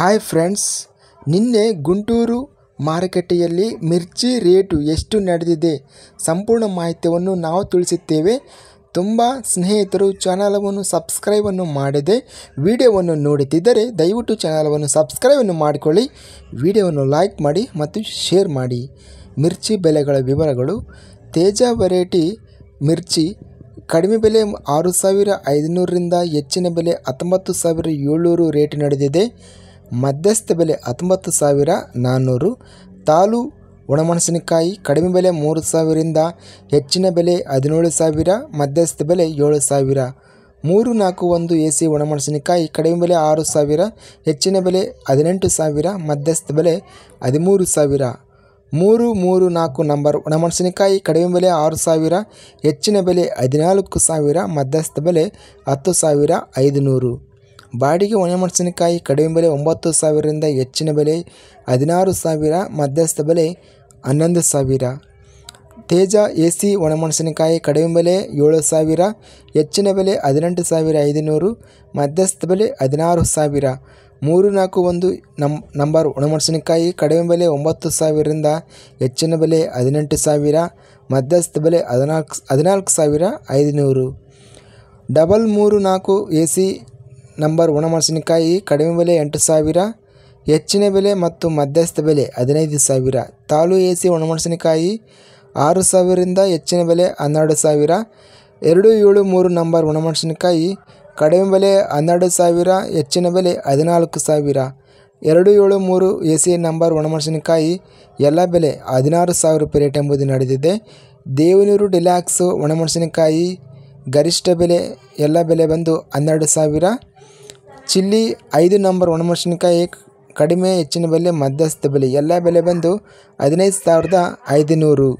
hi friends ನಿನ್ನೆ ಗುಂಟೂರು ಮಾರುಕಟ್ಟೆಯಲ್ಲಿ ಮಿರ್ಚಿ rate ಎಷ್ಟು ನಡೆದಿದೆ ಸಂಪೂರ್ಣ ಮಾಹಿತಿಯನ್ನು ನಾವು ತಿಳಿಸುತ್ತೇವೆ ತುಂಬ ಸ್ನೇಹಿತರು ಚಾನಲವನ್ನು ಸಬ್ಸ್ಕ್ರೈಬನ್ನು ಮಾಡದೆ ವಿಡಿಯೋವನ್ನು ನೋಡುತ್ತಿದ್ದರೆ ದಯವಿಟ್ಟು ಚಾನಲವನ್ನು ಸಬ್ಸ್ಕ್ರೈಬನ್ನು ಮಾಡಿಕೊಳ್ಳಿ ವಿಡಿಯೋವನ್ನು ಲೈಕ್ ಮಾಡಿ ಮತ್ತು ಶೇರ್ ಮಾಡಿ ಮಿರ್ಚಿ ಬೆಲೆಗಳ ವಿವರಗಳು ತೇಜ ವೆರೈಟಿ ಮಿರ್ಚಿ ಕಡಿಮೆ ಬೆಲೆ ಆರು ಸಾವಿರ ಐದುನೂರರಿಂದ ಹೆಚ್ಚಿನ ಬೆಲೆ ಹತ್ತೊಂಬತ್ತು ಸಾವಿರ ಏಳ್ನೂರು ರೇಟ್ ನಡೆದಿದೆ ಮಧ್ಯಸ್ಥ ಬೆಲೆ ಹತ್ತೊಂಬತ್ತು ಸಾವಿರ ನಾನ್ನೂರು ತಾಲು ಒಣಮೆಣಸಿನಕಾಯಿ ಕಡಿಮೆ ಬೆಲೆ ಮೂರು ಸಾವಿರದಿಂದ ಹೆಚ್ಚಿನ ಬೆಲೆ ಹದಿನೇಳು ಸಾವಿರ ಮಧ್ಯಸ್ಥ ಬೆಲೆ ಏಳು ಸಾವಿರ ಮೂರು ನಾಲ್ಕು ಒಂದು ಎ ಸಿ ಒಣಮೆಣಸಿನಕಾಯಿ ಕಡಿಮೆ ಬೆಲೆ ಆರು ಸಾವಿರ ಹೆಚ್ಚಿನ ಬೆಲೆ ಹದಿನೆಂಟು ಸಾವಿರ ಮಧ್ಯಸ್ಥ ಬೆಲೆ ಹದಿಮೂರು ಸಾವಿರ ಮೂರು ಮೂರು ನಾಲ್ಕು ನಂಬರ್ ಒಣಮೆಣಸಿನಕಾಯಿ ಕಡಿಮೆ ಬೆಲೆ ಆರು ಸಾವಿರ ಹೆಚ್ಚಿನ ಬೆಲೆ ಹದಿನಾಲ್ಕು ಸಾವಿರ ಮಧ್ಯಸ್ಥ ಬೆಲೆ ಹತ್ತು ಸಾವಿರ ಐದುನೂರು ಬಾಡಿಗೆ ಒಣಮೆಣಸಿನಕಾಯಿ ಕಡಿಮೆ ಬೆಲೆ ಒಂಬತ್ತು ಸಾವಿರದಿಂದ ಹೆಚ್ಚಿನ ಬೆಲೆ ಹದಿನಾರು ಸಾವಿರ ಮಧ್ಯಸ್ಥ ಬೆಲೆ ಹನ್ನೊಂದು ಸಾವಿರ ತೇಜ ಎ ಸಿ ಒಣಮೆಣಸಿನಕಾಯಿ ಕಡಿಮೆ ಬೆಲೆ ಏಳು ಸಾವಿರ ಹೆಚ್ಚಿನ ಬೆಲೆ ಹದಿನೆಂಟು ಸಾವಿರ ಐದುನೂರು ಮಧ್ಯಸ್ಥ ಬೆಲೆ ಹದಿನಾರು ಸಾವಿರ ಮೂರು ನಾಲ್ಕು ಒಂದು ನಂ ನಂಬರ್ ಒಣಮೆಣಸಿನಕಾಯಿ ಕಡಿಮೆ ಬೆಲೆ ಒಂಬತ್ತು ಸಾವಿರದಿಂದ ಹೆಚ್ಚಿನ ಬೆಲೆ ಹದಿನೆಂಟು ಸಾವಿರ ಮಧ್ಯಸ್ಥ ಬೆಲೆ ಹದಿನಾಲ್ಕು ಹದಿನಾಲ್ಕು ಸಾವಿರ ಐದುನೂರು ಡಬಲ್ ಮೂರು ನಾಲ್ಕು ಎ ಸಿ ನಂಬರ್ ಒಣಮೆಣಸಿನಕಾಯಿ ಕಡಿಮೆ ಬೆಲೆ ಎಂಟು ಸಾವಿರ ಹೆಚ್ಚಿನ ಬೆಲೆ ಮತ್ತು ಮಧ್ಯಸ್ಥ ಬೆಲೆ ಹದಿನೈದು ಸಾವಿರ ಎ ಸಿ ಒಣಮೆಣಸಿನಕಾಯಿ ಆರು ಸಾವಿರದಿಂದ ಹೆಚ್ಚಿನ ಬೆಲೆ ಹನ್ನೆರಡು ಸಾವಿರ ಎರಡು ಏಳು ಮೂರು ನಂಬರ್ ಒಣಮೆಣಸಿನಕಾಯಿ ಕಡಿಮೆ ಬೆಲೆ ಹನ್ನೆರಡು ಸಾವಿರ ಹೆಚ್ಚಿನ ಬೆಲೆ ಹದಿನಾಲ್ಕು ಸಾವಿರ ಎರಡು ಏಳು ಮೂರು ಎ ಸಿ ನಂಬರ್ ಒಣಮೆಣಸಿನಕಾಯಿ ಎಲ್ಲ ಬೆಲೆ ಹದಿನಾರು ಸಾವಿರ ರೂಪಾಯಿ ರೇಟ್ ಎಂಬುದು ನಡೆದಿದೆ ದೇವನೂರು ಡಿಲ್ಯಾಕ್ಸ್ ಒಣಮೆಣಸಿನಕಾಯಿ ಗರಿಷ್ಠ ಬೆಲೆ ಎಲ್ಲ ಬೆಲೆ ಬಂದು ಹನ್ನೆರಡು ಸಾವಿರ ಚಿಲ್ಲಿ ಐದು ನಂಬರ್ ಒಣಮೆಣಸಿನಕಾಯಿ ಕಡಿಮೆ ಹೆಚ್ಚಿನ ಬೆಲೆ ಮಧ್ಯಸ್ಥ ಬೆಲೆ ಎಲ್ಲ ಬೆಲೆ ಬಂದು ಹದಿನೈದು ಸಾವಿರದ ಐದು ನೂರು